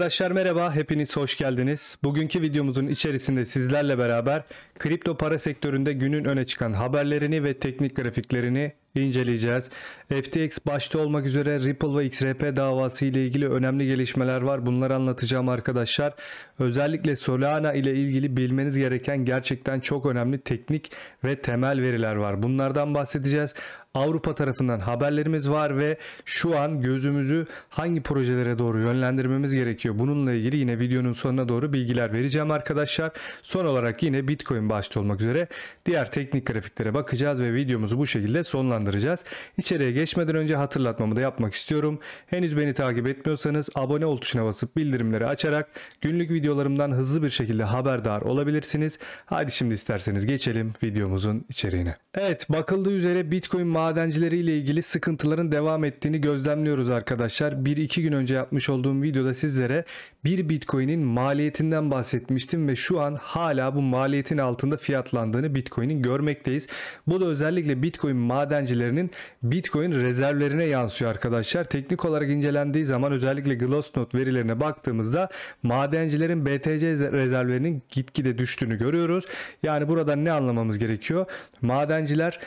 Arkadaşlar merhaba, hepiniz hoş geldiniz. Bugünkü videomuzun içerisinde sizlerle beraber kripto para sektöründe günün öne çıkan haberlerini ve teknik grafiklerini inceleyeceğiz. FTX başta olmak üzere Ripple ve XRP davası ile ilgili önemli gelişmeler var. Bunları anlatacağım arkadaşlar. Özellikle Solana ile ilgili bilmeniz gereken gerçekten çok önemli teknik ve temel veriler var. Bunlardan bahsedeceğiz. Avrupa tarafından haberlerimiz var ve şu an gözümüzü hangi projelere doğru yönlendirmemiz gerekiyor? Bununla ilgili yine videonun sonuna doğru bilgiler vereceğim arkadaşlar. Son olarak yine Bitcoin başta olmak üzere diğer teknik grafiklere bakacağız ve videomuzu bu şekilde sonlandıracağız. İçeriye geçmeden önce hatırlatmamı da yapmak istiyorum. Henüz beni takip etmiyorsanız abone ol tuşuna basıp bildirimleri açarak günlük videolarımdan hızlı bir şekilde haberdar olabilirsiniz. Hadi şimdi isterseniz geçelim videomuzun içeriğine. Evet bakıldığı üzere Bitcoin madencileriyle ilgili sıkıntıların devam ettiğini gözlemliyoruz arkadaşlar. 1-2 gün önce yapmış olduğum videoda sizlere bir bitcoin'in maliyetinden bahsetmiştim ve şu an hala bu maliyetin altında fiyatlandığını bitcoin'in görmekteyiz. Bu da özellikle bitcoin madencilerinin bitcoin rezervlerine yansıyor arkadaşlar. Teknik olarak incelendiği zaman özellikle Glassnode verilerine baktığımızda madencilerin BTC rezervlerinin gitgide düştüğünü görüyoruz. Yani buradan ne anlamamız gerekiyor? Madenciler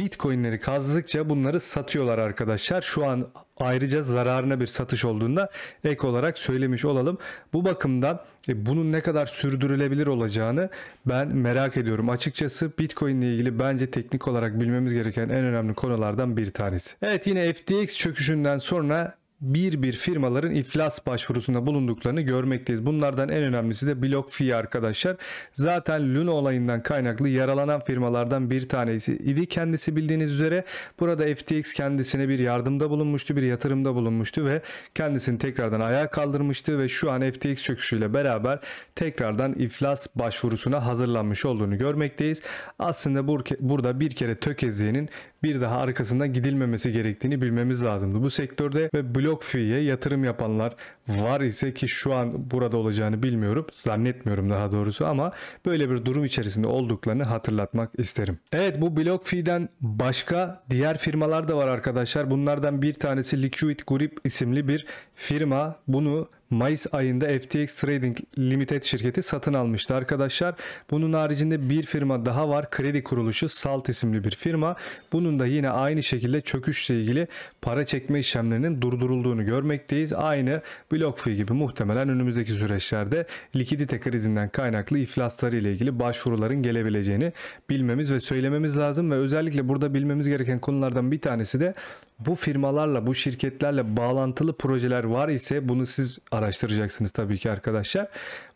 Bitcoin'leri kazdıkça bunları satıyorlar arkadaşlar. Şu an ayrıca zararına bir satış olduğunda ek olarak söylemiş olalım. Bu bakımdan e, bunun ne kadar sürdürülebilir olacağını ben merak ediyorum. Açıkçası Bitcoin ile ilgili bence teknik olarak bilmemiz gereken en önemli konulardan bir tanesi. Evet yine FTX çöküşünden sonra bir bir firmaların iflas başvurusunda bulunduklarını görmekteyiz. Bunlardan en önemlisi de blok fee arkadaşlar. Zaten Luna olayından kaynaklı yaralanan firmalardan bir tanesi idi kendisi bildiğiniz üzere. Burada FTX kendisine bir yardımda bulunmuştu, bir yatırımda bulunmuştu ve kendisini tekrardan ayağa kaldırmıştı ve şu an FTX çöküşüyle beraber tekrardan iflas başvurusuna hazırlanmış olduğunu görmekteyiz. Aslında burada bir kere tökezliğinin bir daha arkasından gidilmemesi gerektiğini bilmemiz lazımdı. Bu sektörde ve blok fiye yatırım yapanlar var ise ki şu an burada olacağını bilmiyorum. Zannetmiyorum daha doğrusu ama böyle bir durum içerisinde olduklarını hatırlatmak isterim. Evet bu blok fiiden başka diğer firmalar da var arkadaşlar. Bunlardan bir tanesi Liquid Grip isimli bir firma. Bunu Mayıs ayında FTX Trading Limited şirketi satın almıştı arkadaşlar. Bunun haricinde bir firma daha var. Kredi kuruluşu Salt isimli bir firma. Bunun da yine aynı şekilde çöküşle ilgili para çekme işlemlerinin durdurulduğunu görmekteyiz. Aynı BlockFi gibi muhtemelen önümüzdeki süreçlerde likidite krizinden kaynaklı iflasları ile ilgili başvuruların gelebileceğini bilmemiz ve söylememiz lazım ve özellikle burada bilmemiz gereken konulardan bir tanesi de bu firmalarla, bu şirketlerle bağlantılı projeler var ise bunu siz araştıracaksınız tabii ki arkadaşlar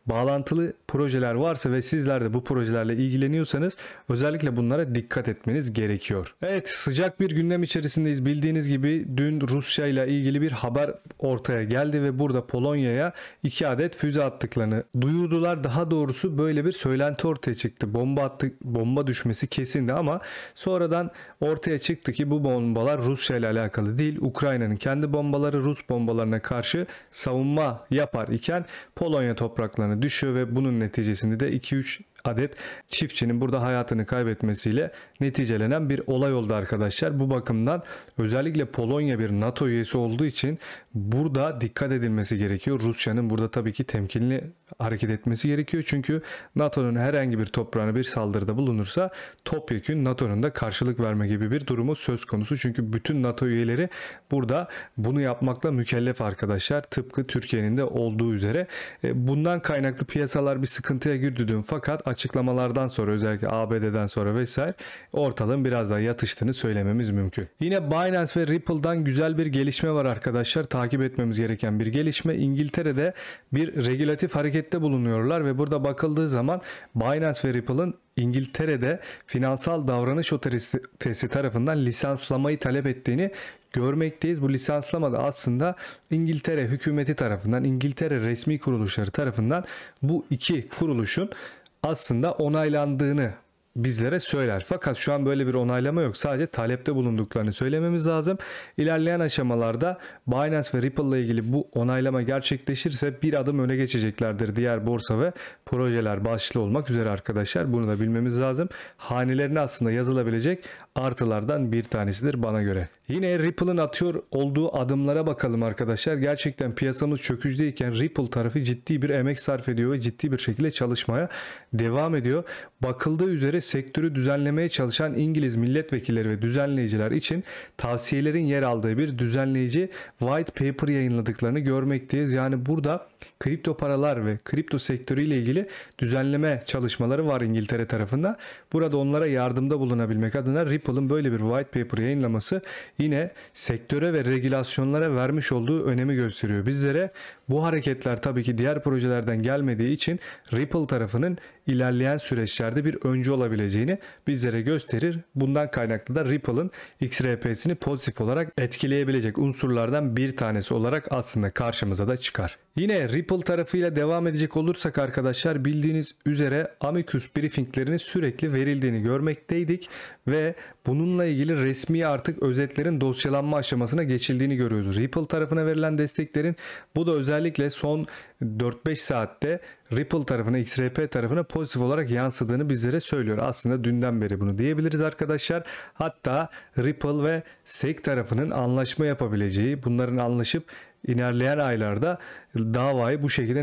bağlantılı projeler varsa ve sizler de bu projelerle ilgileniyorsanız özellikle bunlara dikkat etmeniz gerekiyor. Evet sıcak bir gündem içerisindeyiz. Bildiğiniz gibi dün Rusya ile ilgili bir haber ortaya geldi ve burada Polonya'ya iki adet füze attıklarını duyurdular. Daha doğrusu böyle bir söylenti ortaya çıktı. Bomba attı, bomba düşmesi kesindi ama sonradan ortaya çıktı ki bu bombalar Rusya ile alakalı değil. Ukrayna'nın kendi bombaları Rus bombalarına karşı savunma yapar iken Polonya topraklarına oranı düşüyor ve bunun neticesinde de 2-3 adet çiftçinin burada hayatını kaybetmesiyle neticelenen bir olay oldu arkadaşlar. Bu bakımdan özellikle Polonya bir NATO üyesi olduğu için burada dikkat edilmesi gerekiyor. Rusya'nın burada tabii ki temkinli hareket etmesi gerekiyor. Çünkü NATO'nun herhangi bir toprağına bir saldırıda bulunursa topyekün NATO'nun da karşılık verme gibi bir durumu söz konusu. Çünkü bütün NATO üyeleri burada bunu yapmakla mükellef arkadaşlar. Tıpkı Türkiye'nin de olduğu üzere. E, bundan kaynaklı piyasalar bir sıkıntıya girdi dün fakat açıklamalardan sonra özellikle ABD'den sonra vesaire ortalığın biraz daha yatıştığını söylememiz mümkün. Yine Binance ve Ripple'dan güzel bir gelişme var arkadaşlar. Takip etmemiz gereken bir gelişme. İngiltere'de bir regülatif harekette bulunuyorlar ve burada bakıldığı zaman Binance ve Ripple'ın İngiltere'de finansal davranış otoritesi tarafından lisanslamayı talep ettiğini görmekteyiz. Bu lisanslama da aslında İngiltere hükümeti tarafından, İngiltere resmi kuruluşları tarafından bu iki kuruluşun aslında onaylandığını bizlere söyler. Fakat şu an böyle bir onaylama yok. Sadece talepte bulunduklarını söylememiz lazım. İlerleyen aşamalarda Binance ve Ripple ile ilgili bu onaylama gerçekleşirse bir adım öne geçeceklerdir diğer borsa ve projeler başlı olmak üzere arkadaşlar. Bunu da bilmemiz lazım. Hanelerine aslında yazılabilecek artılardan bir tanesidir bana göre. Yine Ripple'ın atıyor olduğu adımlara bakalım arkadaşlar. Gerçekten piyasamız çöküşteyken Ripple tarafı ciddi bir emek sarf ediyor ve ciddi bir şekilde çalışmaya devam ediyor. Bakıldığı üzere sektörü düzenlemeye çalışan İngiliz milletvekilleri ve düzenleyiciler için tavsiyelerin yer aldığı bir düzenleyici white paper yayınladıklarını görmekteyiz. Yani burada kripto paralar ve kripto sektörüyle ilgili düzenleme çalışmaları var İngiltere tarafında. Burada onlara yardımda bulunabilmek adına Ripple Apple'ın böyle bir white paper yayınlaması yine sektöre ve regülasyonlara vermiş olduğu önemi gösteriyor bizlere. Bu hareketler tabii ki diğer projelerden gelmediği için Ripple tarafının ilerleyen süreçlerde bir öncü olabileceğini bizlere gösterir. Bundan kaynaklı da Ripple'ın XRP'sini pozitif olarak etkileyebilecek unsurlardan bir tanesi olarak aslında karşımıza da çıkar. Yine Ripple tarafıyla devam edecek olursak arkadaşlar bildiğiniz üzere Amicus briefinglerinin sürekli verildiğini görmekteydik ve bununla ilgili resmi artık özetlerin dosyalanma aşamasına geçildiğini görüyoruz. Ripple tarafına verilen desteklerin bu da özel özellikle son 4-5 saatte Ripple tarafına, XRP tarafına pozitif olarak yansıdığını bizlere söylüyor. Aslında dünden beri bunu diyebiliriz arkadaşlar. Hatta Ripple ve SEC tarafının anlaşma yapabileceği, bunların anlaşıp ilerleyen aylarda davayı bu şekilde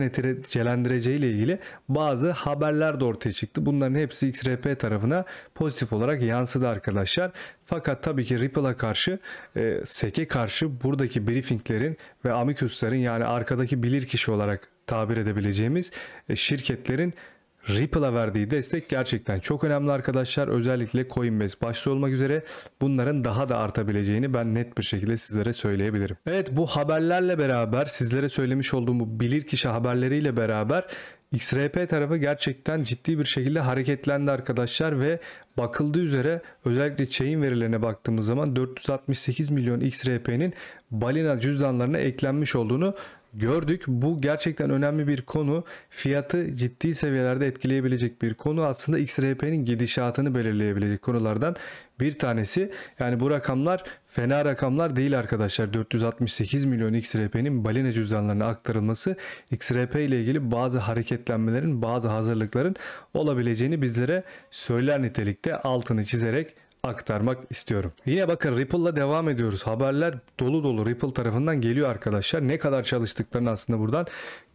ile ilgili bazı haberler de ortaya çıktı. Bunların hepsi XRP tarafına pozitif olarak yansıdı arkadaşlar. Fakat tabii ki Ripple'a karşı, e, SEC'e karşı buradaki briefinglerin ve amicusların yani arkadaki bilirkişi olarak tabir edebileceğimiz e, şirketlerin Ripple'a verdiği destek gerçekten çok önemli arkadaşlar. Özellikle Coinbase başta olmak üzere bunların daha da artabileceğini ben net bir şekilde sizlere söyleyebilirim. Evet bu haberlerle beraber sizlere söylemiş olduğum bu bilirkişi haberleriyle beraber XRP tarafı gerçekten ciddi bir şekilde hareketlendi arkadaşlar ve bakıldığı üzere özellikle chain verilerine baktığımız zaman 468 milyon XRP'nin balina cüzdanlarına eklenmiş olduğunu gördük. Bu gerçekten önemli bir konu. Fiyatı ciddi seviyelerde etkileyebilecek bir konu. Aslında XRP'nin gidişatını belirleyebilecek konulardan bir tanesi. Yani bu rakamlar fena rakamlar değil arkadaşlar. 468 milyon XRP'nin balina cüzdanlarına aktarılması XRP ile ilgili bazı hareketlenmelerin, bazı hazırlıkların olabileceğini bizlere söyler nitelikte altını çizerek aktarmak istiyorum. Yine bakın Ripple'la devam ediyoruz. Haberler dolu dolu Ripple tarafından geliyor arkadaşlar. Ne kadar çalıştıklarını aslında buradan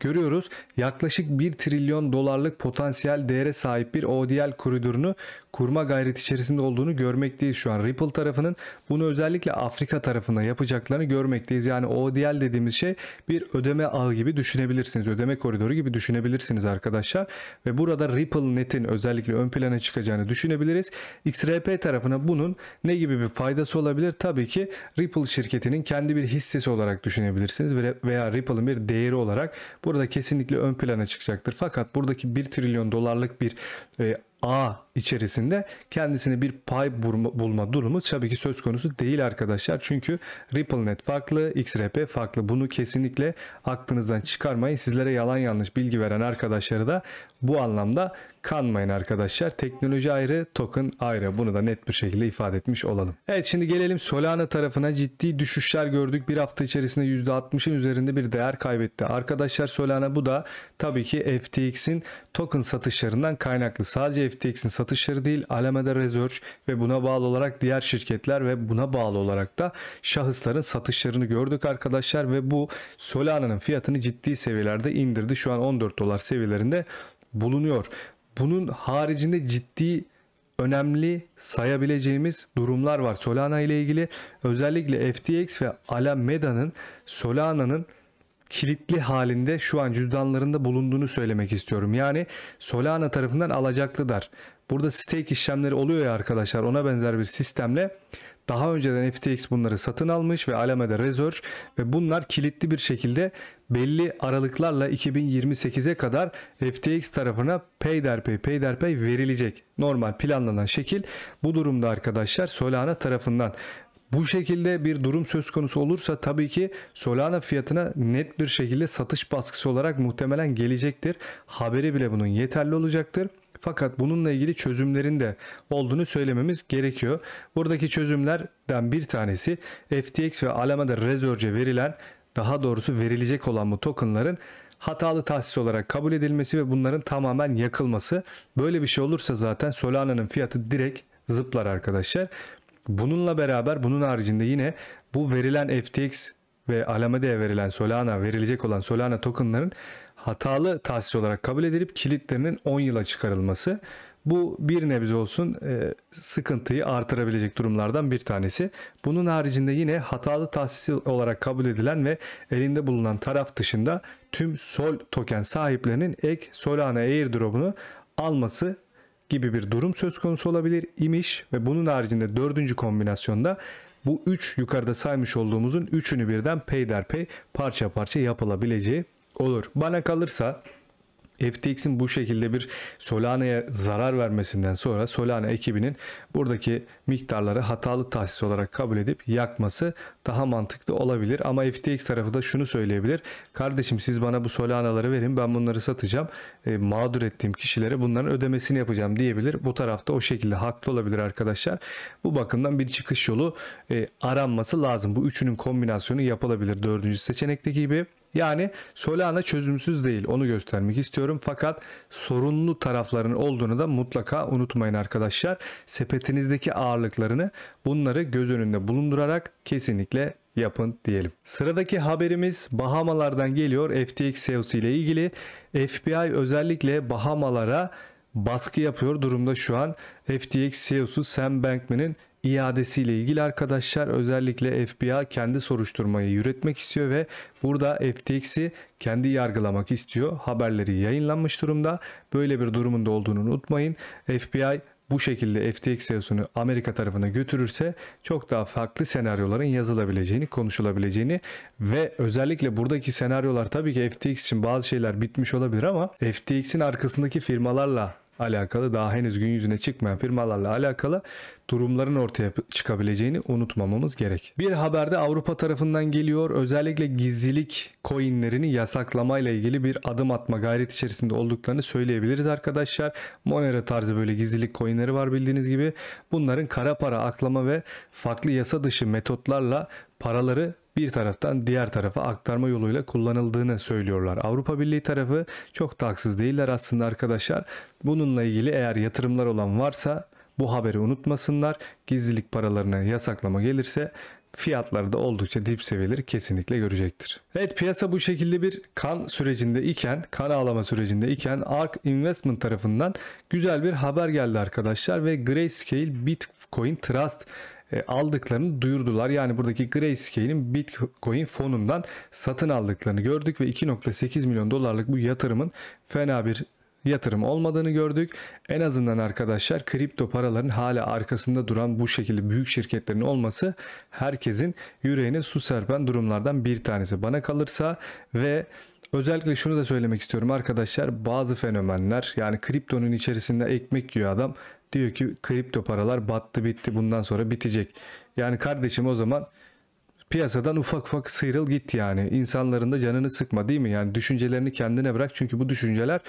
görüyoruz. Yaklaşık 1 trilyon dolarlık potansiyel değere sahip bir ODL koridorunu kurma gayreti içerisinde olduğunu görmekteyiz şu an. Ripple tarafının bunu özellikle Afrika tarafında yapacaklarını görmekteyiz. Yani ODL dediğimiz şey bir ödeme ağı gibi düşünebilirsiniz. Ödeme koridoru gibi düşünebilirsiniz arkadaşlar. Ve burada Ripple Net'in özellikle ön plana çıkacağını düşünebiliriz. XRP tarafına bunun ne gibi bir faydası olabilir? Tabii ki Ripple şirketinin kendi bir hissesi olarak düşünebilirsiniz veya Ripple'ın bir değeri olarak burada kesinlikle ön plana çıkacaktır. Fakat buradaki 1 trilyon dolarlık bir e, A içerisinde kendisine bir pay bulma, durumu tabii ki söz konusu değil arkadaşlar. Çünkü Ripple net farklı, XRP farklı. Bunu kesinlikle aklınızdan çıkarmayın. Sizlere yalan yanlış bilgi veren arkadaşları da bu anlamda kanmayın arkadaşlar. Teknoloji ayrı, token ayrı. Bunu da net bir şekilde ifade etmiş olalım. Evet şimdi gelelim Solana tarafına ciddi düşüşler gördük. Bir hafta içerisinde %60'ın üzerinde bir değer kaybetti. Arkadaşlar Solana bu da tabii ki FTX'in token satışlarından kaynaklı. Sadece FTX'in satışları değil Alameda Research ve buna bağlı olarak diğer şirketler ve buna bağlı olarak da şahısların satışlarını gördük arkadaşlar ve bu Solana'nın fiyatını ciddi seviyelerde indirdi. Şu an 14 dolar seviyelerinde bulunuyor. Bunun haricinde ciddi önemli sayabileceğimiz durumlar var. Solana ile ilgili özellikle FTX ve Alameda'nın Solana'nın kilitli halinde şu an cüzdanlarında bulunduğunu söylemek istiyorum. Yani Solana tarafından alacaklılar. Burada stake işlemleri oluyor ya arkadaşlar ona benzer bir sistemle daha önceden FTX bunları satın almış ve Alameda Research ve bunlar kilitli bir şekilde belli aralıklarla 2028'e kadar FTX tarafına peyderpey peyderpey verilecek. Normal planlanan şekil bu durumda arkadaşlar Solana tarafından bu şekilde bir durum söz konusu olursa tabii ki Solana fiyatına net bir şekilde satış baskısı olarak muhtemelen gelecektir. Haberi bile bunun yeterli olacaktır. Fakat bununla ilgili çözümlerin de olduğunu söylememiz gerekiyor. Buradaki çözümlerden bir tanesi FTX ve Alameda Research'e verilen daha doğrusu verilecek olan bu tokenların hatalı tahsis olarak kabul edilmesi ve bunların tamamen yakılması. Böyle bir şey olursa zaten Solana'nın fiyatı direkt zıplar arkadaşlar. Bununla beraber bunun haricinde yine bu verilen FTX ve Alameda'ya verilen Solana verilecek olan Solana tokenların hatalı tahsis olarak kabul edilip kilitlerinin 10 yıla çıkarılması. Bu bir nebze olsun e, sıkıntıyı artırabilecek durumlardan bir tanesi. Bunun haricinde yine hatalı tahsis olarak kabul edilen ve elinde bulunan taraf dışında tüm Sol token sahiplerinin ek Solana airdrop'unu alması gibi bir durum söz konusu olabilir imiş ve bunun haricinde dördüncü kombinasyonda bu 3 yukarıda saymış olduğumuzun üçünü birden peyderpey parça parça yapılabileceği Olur. Bana kalırsa FTX'in bu şekilde bir Solana'ya zarar vermesinden sonra Solana ekibinin buradaki miktarları hatalı tahsis olarak kabul edip yakması daha mantıklı olabilir. Ama FTX tarafı da şunu söyleyebilir. Kardeşim siz bana bu Solana'ları verin ben bunları satacağım. E, mağdur ettiğim kişilere bunların ödemesini yapacağım diyebilir. Bu tarafta o şekilde haklı olabilir arkadaşlar. Bu bakımdan bir çıkış yolu e, aranması lazım. Bu üçünün kombinasyonu yapılabilir dördüncü seçenekteki gibi. Yani Solana çözümsüz değil onu göstermek istiyorum. Fakat sorunlu tarafların olduğunu da mutlaka unutmayın arkadaşlar. Sepetinizdeki ağırlıklarını bunları göz önünde bulundurarak kesinlikle yapın diyelim. Sıradaki haberimiz Bahamalardan geliyor FTX CEO'su ile ilgili. FBI özellikle Bahamalara baskı yapıyor durumda şu an. FTX CEO'su Sam Bankman'in iadesiyle ilgili arkadaşlar özellikle FBI kendi soruşturmayı yürütmek istiyor ve burada FTX'i kendi yargılamak istiyor. Haberleri yayınlanmış durumda. Böyle bir durumunda olduğunu unutmayın. FBI bu şekilde FTX CEO'sunu Amerika tarafına götürürse çok daha farklı senaryoların yazılabileceğini, konuşulabileceğini ve özellikle buradaki senaryolar tabii ki FTX için bazı şeyler bitmiş olabilir ama FTX'in arkasındaki firmalarla alakalı daha henüz gün yüzüne çıkmayan firmalarla alakalı durumların ortaya çıkabileceğini unutmamamız gerek. Bir haberde Avrupa tarafından geliyor. Özellikle gizlilik coinlerini yasaklamayla ilgili bir adım atma gayret içerisinde olduklarını söyleyebiliriz arkadaşlar. Monero tarzı böyle gizlilik coinleri var bildiğiniz gibi. Bunların kara para aklama ve farklı yasa dışı metotlarla paraları bir taraftan diğer tarafa aktarma yoluyla kullanıldığını söylüyorlar. Avrupa Birliği tarafı çok da haksız değiller aslında arkadaşlar. Bununla ilgili eğer yatırımlar olan varsa bu haberi unutmasınlar. Gizlilik paralarına yasaklama gelirse fiyatları da oldukça dip seviyeleri kesinlikle görecektir. Evet piyasa bu şekilde bir kan sürecinde iken, kan ağlama sürecinde iken ARK Investment tarafından güzel bir haber geldi arkadaşlar ve Grayscale Bitcoin Trust e, aldıklarını duyurdular. Yani buradaki Grayscale'in Bitcoin fonundan satın aldıklarını gördük ve 2.8 milyon dolarlık bu yatırımın fena bir yatırım olmadığını gördük. En azından arkadaşlar kripto paraların hala arkasında duran bu şekilde büyük şirketlerin olması herkesin yüreğine su serpen durumlardan bir tanesi. Bana kalırsa ve özellikle şunu da söylemek istiyorum arkadaşlar bazı fenomenler yani kriptonun içerisinde ekmek yiyor adam Diyor ki kripto paralar battı bitti bundan sonra bitecek. Yani kardeşim o zaman piyasadan ufak ufak sıyrıl git yani. İnsanların da canını sıkma değil mi? Yani düşüncelerini kendine bırak. Çünkü bu düşünceler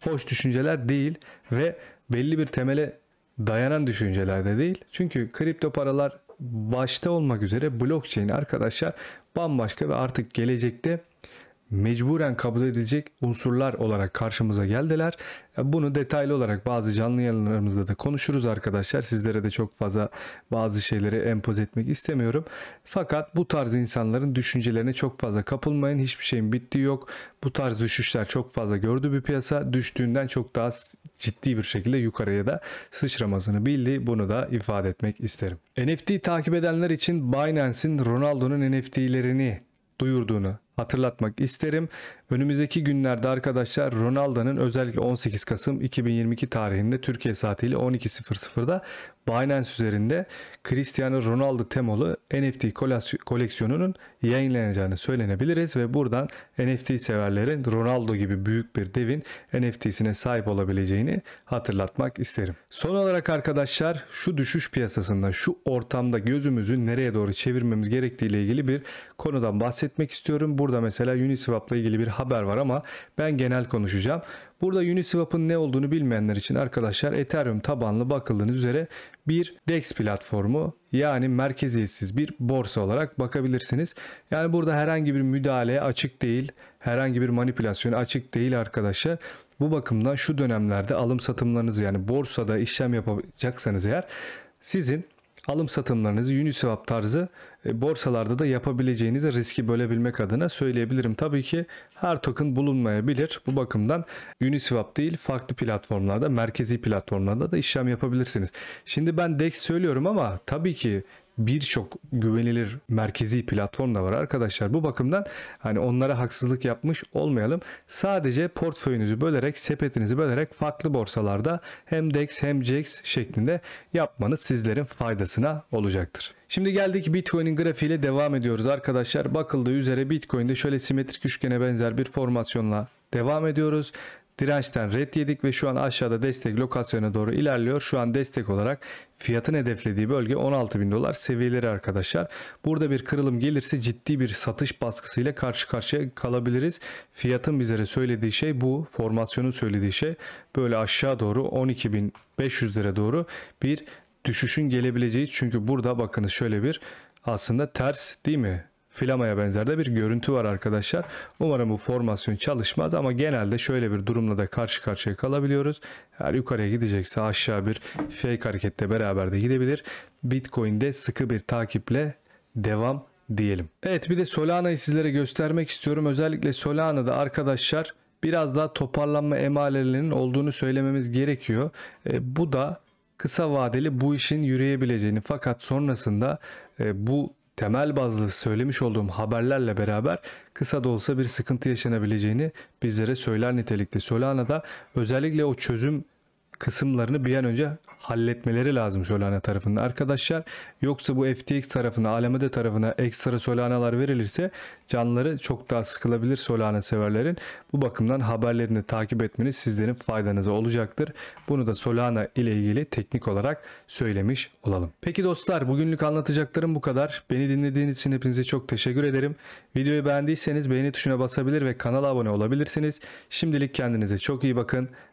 hoş düşünceler değil ve belli bir temele dayanan düşünceler de değil. Çünkü kripto paralar başta olmak üzere blockchain arkadaşlar bambaşka ve artık gelecekte mecburen kabul edilecek unsurlar olarak karşımıza geldiler. Bunu detaylı olarak bazı canlı yayınlarımızda da konuşuruz arkadaşlar. Sizlere de çok fazla bazı şeyleri empoz etmek istemiyorum. Fakat bu tarz insanların düşüncelerine çok fazla kapılmayın. Hiçbir şeyin bittiği yok. Bu tarz düşüşler çok fazla gördü bir piyasa. Düştüğünden çok daha ciddi bir şekilde yukarıya da sıçramasını bildi. Bunu da ifade etmek isterim. NFT takip edenler için Binance'in Ronaldo'nun NFT'lerini duyurduğunu hatırlatmak isterim. Önümüzdeki günlerde arkadaşlar Ronaldo'nun özellikle 18 Kasım 2022 tarihinde Türkiye saatiyle 12.00'da Binance üzerinde Cristiano Ronaldo temalı NFT koleksiyonunun yayınlanacağını söylenebiliriz ve buradan NFT severlerin Ronaldo gibi büyük bir devin NFT'sine sahip olabileceğini hatırlatmak isterim. Son olarak arkadaşlar şu düşüş piyasasında şu ortamda gözümüzü nereye doğru çevirmemiz gerektiği ile ilgili bir konudan bahsetmek istiyorum. Burada Burada mesela Uniswap ile ilgili bir haber var ama ben genel konuşacağım. Burada Uniswap'ın ne olduğunu bilmeyenler için arkadaşlar Ethereum tabanlı bakıldığınız üzere bir DEX platformu yani merkeziyetsiz bir borsa olarak bakabilirsiniz. Yani burada herhangi bir müdahale açık değil, herhangi bir manipülasyon açık değil arkadaşlar. Bu bakımdan şu dönemlerde alım satımlarınızı yani borsada işlem yapacaksanız eğer sizin alım satımlarınızı Uniswap tarzı e, borsalarda da yapabileceğiniz riski bölebilmek adına söyleyebilirim. Tabii ki her token bulunmayabilir. Bu bakımdan Uniswap değil farklı platformlarda, merkezi platformlarda da işlem yapabilirsiniz. Şimdi ben DEX söylüyorum ama tabii ki birçok güvenilir merkezi platform da var arkadaşlar. Bu bakımdan hani onlara haksızlık yapmış olmayalım. Sadece portföyünüzü bölerek, sepetinizi bölerek farklı borsalarda hem DEX hem CEX şeklinde yapmanız sizlerin faydasına olacaktır. Şimdi geldik Bitcoin'in grafiğiyle devam ediyoruz arkadaşlar. Bakıldığı üzere Bitcoin'de şöyle simetrik üçgene benzer bir formasyonla devam ediyoruz. Dirençten red yedik ve şu an aşağıda destek lokasyona doğru ilerliyor. Şu an destek olarak fiyatın hedeflediği bölge 16 bin dolar seviyeleri arkadaşlar. Burada bir kırılım gelirse ciddi bir satış baskısıyla karşı karşıya kalabiliriz. Fiyatın bize söylediği şey bu. Formasyonun söylediği şey böyle aşağı doğru 12 bin 500 lira doğru bir düşüşün gelebileceği. Çünkü burada bakınız şöyle bir aslında ters değil mi? filamaya benzer de bir görüntü var arkadaşlar. Umarım bu formasyon çalışmaz ama genelde şöyle bir durumla da karşı karşıya kalabiliyoruz. Eğer yukarıya gidecekse aşağı bir fake hareketle beraber de gidebilir. Bitcoin'de sıkı bir takiple devam diyelim. Evet bir de Solana'yı sizlere göstermek istiyorum. Özellikle Solana'da arkadaşlar biraz daha toparlanma emarelerinin olduğunu söylememiz gerekiyor. E, bu da kısa vadeli bu işin yürüyebileceğini fakat sonrasında e, bu temel bazlı söylemiş olduğum haberlerle beraber kısa da olsa bir sıkıntı yaşanabileceğini bizlere söyler nitelikte. Solana da özellikle o çözüm kısımlarını bir an önce halletmeleri lazım Solana tarafında arkadaşlar. Yoksa bu FTX tarafına, Alameda tarafına ekstra Solana'lar verilirse canları çok daha sıkılabilir Solana severlerin. Bu bakımdan haberlerini takip etmeniz sizlerin faydanıza olacaktır. Bunu da Solana ile ilgili teknik olarak söylemiş olalım. Peki dostlar bugünlük anlatacaklarım bu kadar. Beni dinlediğiniz için hepinize çok teşekkür ederim. Videoyu beğendiyseniz beğeni tuşuna basabilir ve kanala abone olabilirsiniz. Şimdilik kendinize çok iyi bakın.